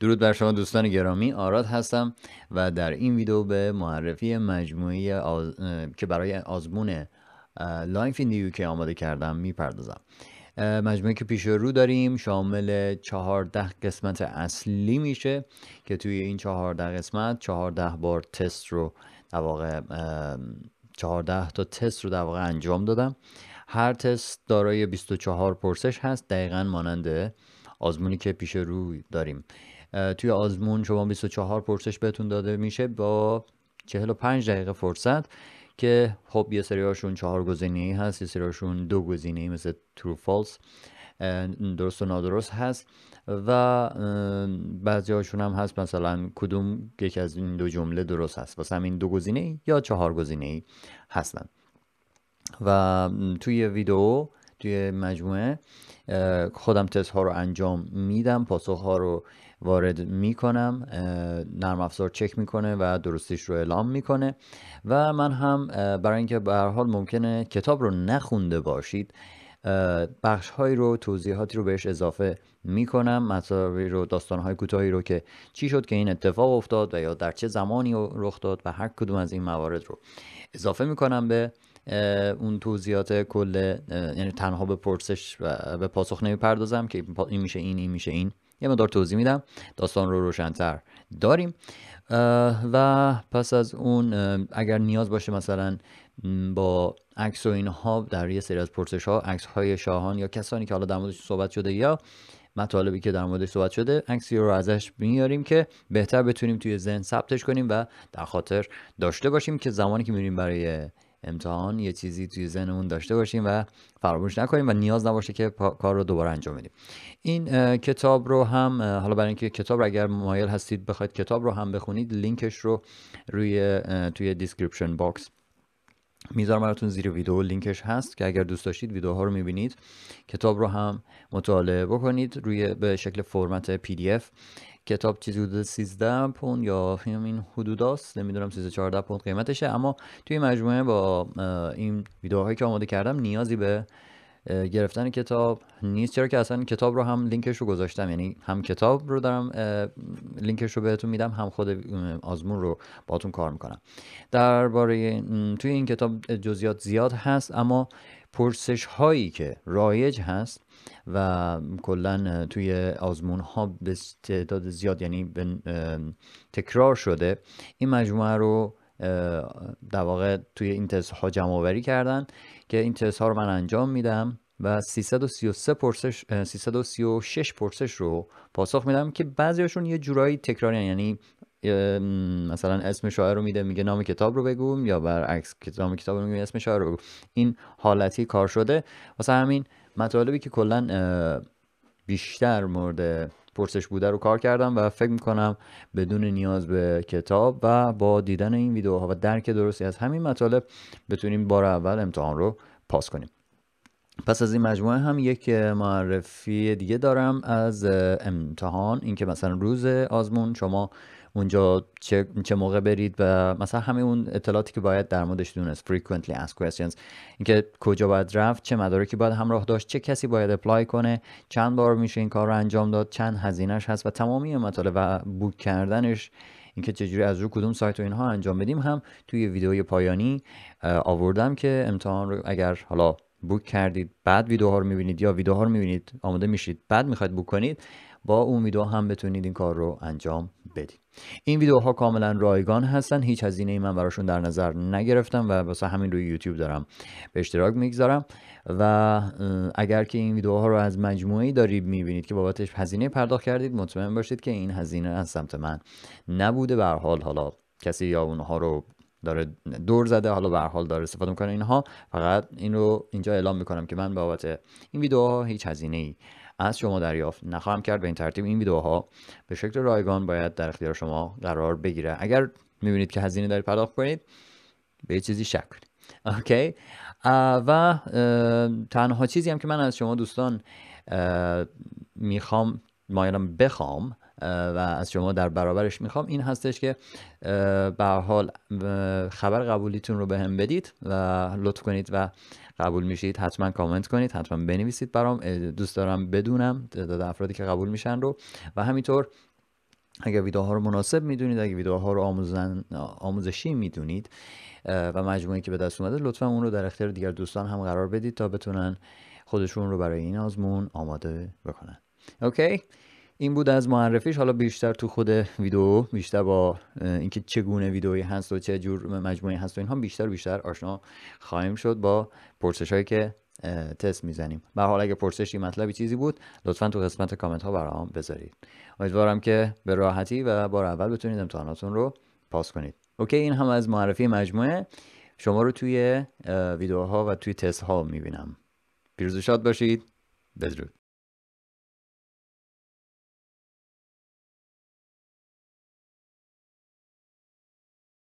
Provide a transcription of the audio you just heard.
درود بر شما دوستان گرامی آراد هستم و در این ویدیو به معرفی مجموعه که برای آزمون لایف این که آماده کردم میپردازم مجموعه که پیش رو داریم شامل چهارده قسمت اصلی میشه که توی این چهارده قسمت چهارده بار تست رو در واقع چهارده تا تست رو در واقع انجام دادم هر تست دارای 24 پرسش هست دقیقا مانند آزمونی که پیش رو داریم توی آزمون شما 24 پرسش بهتون داده میشه با 45 دقیقه فرصت که خب یه هاشون چهار گزینه هست یه هاشون دو گزینه مثل ترو false درست و نادرست هست و بعضی هاشون هم هست مثلا کدوم یکی از این دو جمله درست هست واسه همین دو گزینه یا چهار گزینه هستن و توی ویدیو توی مجموعه خودم تست ها رو انجام میدم پاسخ ها رو وارد میکنم نرم افزار چک میکنه و درستیش رو اعلام میکنه و من هم برای اینکه به هر حال ممکنه کتاب رو نخونده باشید بخش هایی رو توضیحاتی رو بهش اضافه میکنم مثلا رو داستان های کوتاهی رو که چی شد که این اتفاق افتاد و یا در چه زمانی رخ داد و هر کدوم از این موارد رو اضافه میکنم به اون توضیحات کل یعنی تنها به پرسش و به پاسخ نمیپردازم که این میشه این این میشه این یه مقدار توضیح میدم داستان رو روشنتر داریم و پس از اون اگر نیاز باشه مثلا با عکس و اینها در یه سری از پرسش ها عکس های شاهان یا کسانی که حالا در موردش صحبت شده یا مطالبی که در موردش صحبت شده عکسی رو ازش میاریم که بهتر بتونیم توی ذهن ثبتش کنیم و در خاطر داشته باشیم که زمانی که میریم برای امتحان یه چیزی توی ذهنمون داشته باشیم و فراموش نکنیم و نیاز نباشه که کار رو دوباره انجام بدیم این کتاب رو هم حالا برای اینکه کتاب رو اگر مایل هستید بخواید کتاب رو هم بخونید لینکش رو روی توی دیسکریپشن باکس میذارم براتون زیر ویدیو لینکش هست که اگر دوست داشتید ویدیوها رو میبینید کتاب رو هم مطالعه بکنید روی به شکل فرمت پی دی اف کتاب چیزی حدود 13 پوند یا این حدوداست نمیدونم 13 14 پوند قیمتشه اما توی مجموعه با این ویدیوهایی که آماده کردم نیازی به گرفتن کتاب نیست چرا که اصلا کتاب رو هم لینکش رو گذاشتم یعنی هم کتاب رو دارم لینکش رو بهتون میدم هم خود آزمون رو باتون کار میکنم درباره توی این کتاب جزئیات زیاد هست اما پرسش هایی که رایج هست و کلا توی آزمون ها به تعداد زیاد یعنی تکرار شده این مجموعه رو در واقع توی این تست ها جمع آوری کردن که این تست ها رو من انجام میدم و 333 پرسش 336 پرسش رو پاسخ میدم که هاشون یه جورایی تکراری یعنی مثلا اسم شاعر رو میده میگه نام کتاب رو بگو یا برعکس نام کتاب رو میگه اسم شاعر رو بگو این حالتی کار شده واسه همین مطالبی که کلا بیشتر مورد پرسش بوده رو کار کردم و فکر میکنم بدون نیاز به کتاب و با دیدن این ویدیوها و درک درستی از همین مطالب بتونیم بار اول امتحان رو پاس کنیم پس از این مجموعه هم یک معرفی دیگه دارم از امتحان اینکه مثلا روز آزمون شما اونجا چه, چه موقع برید و مثلا همه اون اطلاعاتی که باید در موردش دونست frequently asked questions اینکه کجا باید رفت چه مدارکی باید همراه داشت چه کسی باید اپلای کنه چند بار میشه این کار رو انجام داد چند هزینهش هست و تمامی مطالب و بوک کردنش اینکه چجوری از رو کدوم سایت و اینها انجام بدیم هم توی ویدیوی پایانی آوردم که امتحان رو اگر حالا بوک کردید بعد ویدیوها رو میبینید یا ویدیوها رو میبینید آماده میشید بعد میخواید بوک کنید با ویدو هم بتونید این کار رو انجام بدید این ویدیوها کاملا رایگان هستن هیچ هزینه ای من براشون در نظر نگرفتم و واسه همین روی یوتیوب دارم به اشتراک میگذارم و اگر که این ویدیوها رو از مجموعه دارید میبینید که بابتش هزینه پرداخت کردید مطمئن باشید که این هزینه از سمت من نبوده به حال حالا کسی یا اونها رو داره دور زده حالا به حال داره استفاده میکنه اینها فقط این رو اینجا اعلام میکنم که من بابت این ویدیوها هیچ هزینه ای از شما دریافت نخواهم کرد به این ترتیب این ویدیوها به شکل رایگان باید در اختیار شما قرار بگیره اگر میبینید که هزینه دارید پرداخت کنید به چیزی شک کنید اوکی و تنها چیزی هم که من از شما دوستان میخوام مایلم بخوام و از شما در برابرش میخوام این هستش که به حال خبر قبولیتون رو به هم بدید و لطف کنید و قبول میشید حتما کامنت کنید حتما بنویسید برام دوست دارم بدونم تعداد افرادی که قبول میشن رو و همینطور اگر ویدیوها رو مناسب میدونید اگر ویدیوها رو آموزن، آموزشی میدونید و مجموعی که به دست اومده لطفا اون رو در اختیار دیگر دوستان هم قرار بدید تا بتونن خودشون رو برای این آزمون آماده بکنن اوکی این بود از معرفیش حالا بیشتر تو خود ویدیو بیشتر با اینکه چگونه ویدیوی هست و چه جور مجموعه هست و اینها بیشتر بیشتر آشنا خواهیم شد با پرسش هایی که تست میزنیم به حال اگه پرسشی مطلبی چیزی بود لطفا تو قسمت کامنت ها برام بذارید امیدوارم که به راحتی و بار اول بتونید امتحاناتون رو پاس کنید اوکی این هم از معرفی مجموعه شما رو توی ویدیوها و توی تست ها میبینم پیروز شاد باشید بدرود